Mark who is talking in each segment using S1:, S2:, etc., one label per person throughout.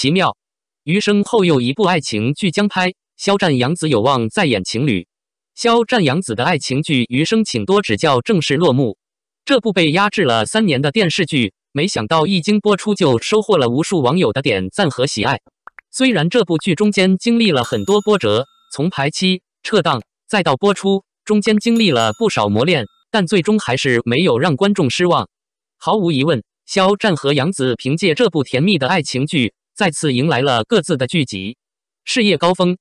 S1: 奇妙，余生后又一部爱情剧将拍，肖战杨紫有望再演情侣。肖战杨紫的爱情剧《余生，请多指教》正式落幕，这部被压制了三年的电视剧，没想到一经播出就收获了无数网友的点赞和喜爱。虽然这部剧中间经历了很多波折，从排期撤档再到播出，中间经历了不少磨练，但最终还是没有让观众失望。毫无疑问，肖战和杨紫凭借这部甜蜜的爱情剧。再次迎来了各自的剧集，事业高峰，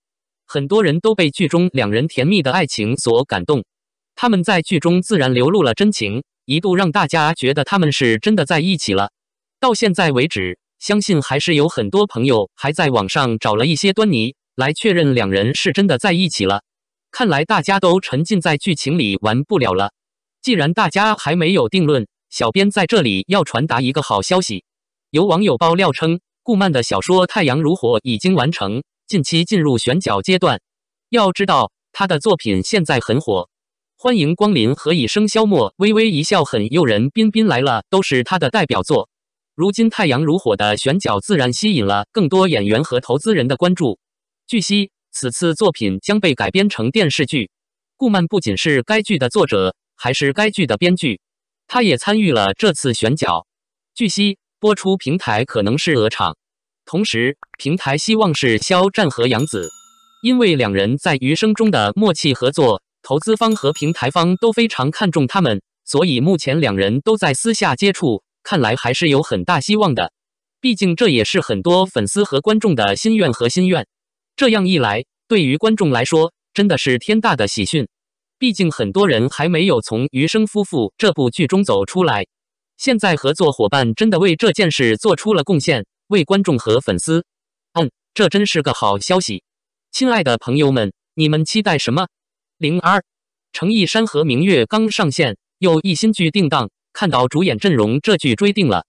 S1: 很多人都被剧中两人甜蜜的爱情所感动。他们在剧中自然流露了真情，一度让大家觉得他们是真的在一起了。到现在为止，相信还是有很多朋友还在网上找了一些端倪来确认两人是真的在一起了。看来大家都沉浸在剧情里玩不了了。既然大家还没有定论，小编在这里要传达一个好消息：有网友爆料称。顾漫的小说《太阳如火》已经完成，近期进入选角阶段。要知道，他的作品现在很火，欢迎光临《何以笙箫默》、《微微一笑很诱人》、《彬彬来了》都是他的代表作。如今，《太阳如火》的选角自然吸引了更多演员和投资人的关注。据悉，此次作品将被改编成电视剧。顾漫不仅是该剧的作者，还是该剧的编剧，他也参与了这次选角。据悉。播出平台可能是鹅厂，同时平台希望是肖战和杨紫，因为两人在《余生》中的默契合作，投资方和平台方都非常看重他们，所以目前两人都在私下接触，看来还是有很大希望的。毕竟这也是很多粉丝和观众的心愿和心愿。这样一来，对于观众来说真的是天大的喜讯，毕竟很多人还没有从《余生夫妇》这部剧中走出来。现在合作伙伴真的为这件事做出了贡献，为观众和粉丝，嗯，这真是个好消息。亲爱的朋友们，你们期待什么？零二，成毅《山河明月》刚上线，又一新剧定档，看到主演阵容，这剧追定了。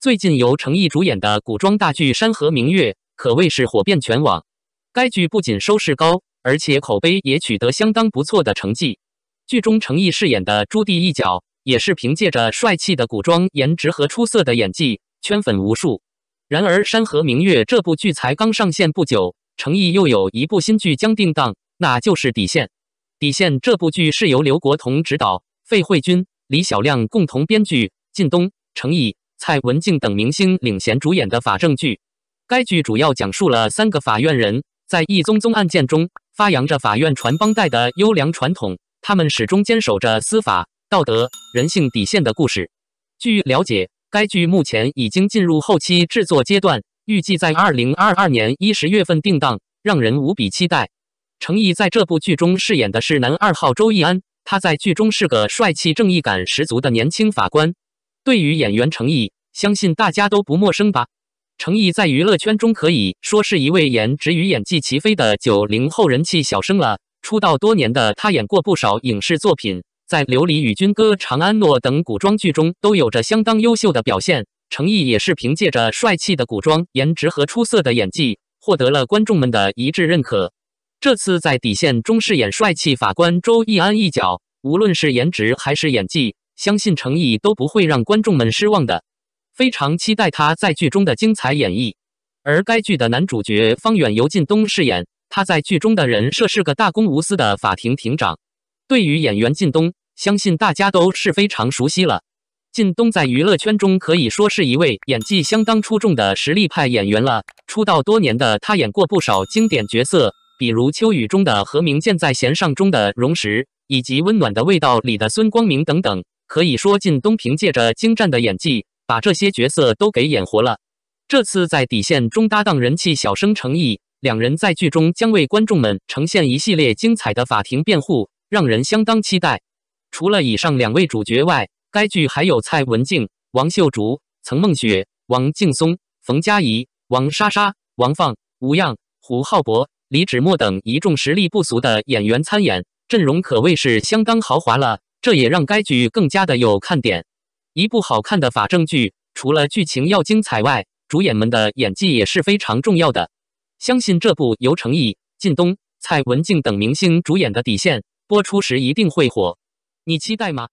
S1: 最近由成毅主演的古装大剧《山河明月》可谓是火遍全网。该剧不仅收视高，而且口碑也取得相当不错的成绩。剧中成毅饰演的朱棣一角。也是凭借着帅气的古装颜值和出色的演技圈粉无数。然而，《山河明月》这部剧才刚上线不久，成毅又有一部新剧将定档，那就是《底线》。《底线》这部剧是由刘国彤执导，费慧君、李小亮共同编剧，靳东、成毅、蔡文静等明星领衔主演的法政剧。该剧主要讲述了三个法院人在一宗宗案件中，发扬着法院传帮带的优良传统，他们始终坚守着司法。道德人性底线的故事。据了解，该剧目前已经进入后期制作阶段，预计在二零二二年一十月份定档，让人无比期待。成毅在这部剧中饰演的是男二号周易安，他在剧中是个帅气、正义感十足的年轻法官。对于演员成毅，相信大家都不陌生吧？成毅在娱乐圈中可以说是一位颜值与演技齐飞的九零后人气小生了。出道多年的他，演过不少影视作品。在《琉璃》《与军歌》《长安诺》等古装剧中都有着相当优秀的表现，程毅也是凭借着帅气的古装颜值和出色的演技，获得了观众们的一致认可。这次在《底线》中饰演帅气法官周亦安一角，无论是颜值还是演技，相信程毅都不会让观众们失望的。非常期待他在剧中的精彩演绎。而该剧的男主角方远由靳东饰演，他在剧中的人设是个大公无私的法庭庭长。对于演员靳东，相信大家都是非常熟悉了。靳东在娱乐圈中可以说是一位演技相当出众的实力派演员了。出道多年的他演过不少经典角色，比如《秋雨》中的何明、《剑，在弦上》中的荣石，以及《温暖的味道》里的孙光明等等。可以说，靳东凭借着精湛的演技，把这些角色都给演活了。这次在《底线》中搭档人气小生成毅，两人在剧中将为观众们呈现一系列精彩的法庭辩护，让人相当期待。除了以上两位主角外，该剧还有蔡文静、王秀竹、曾梦雪、王劲松、冯嘉怡、王莎莎、王放、吴漾、胡浩博、李芷墨等一众实力不俗的演员参演，阵容可谓是相当豪华了。这也让该剧更加的有看点。一部好看的法政剧，除了剧情要精彩外，主演们的演技也是非常重要的。相信这部由成毅、靳东、蔡文静等明星主演的《底线》，播出时一定会火。你期待吗？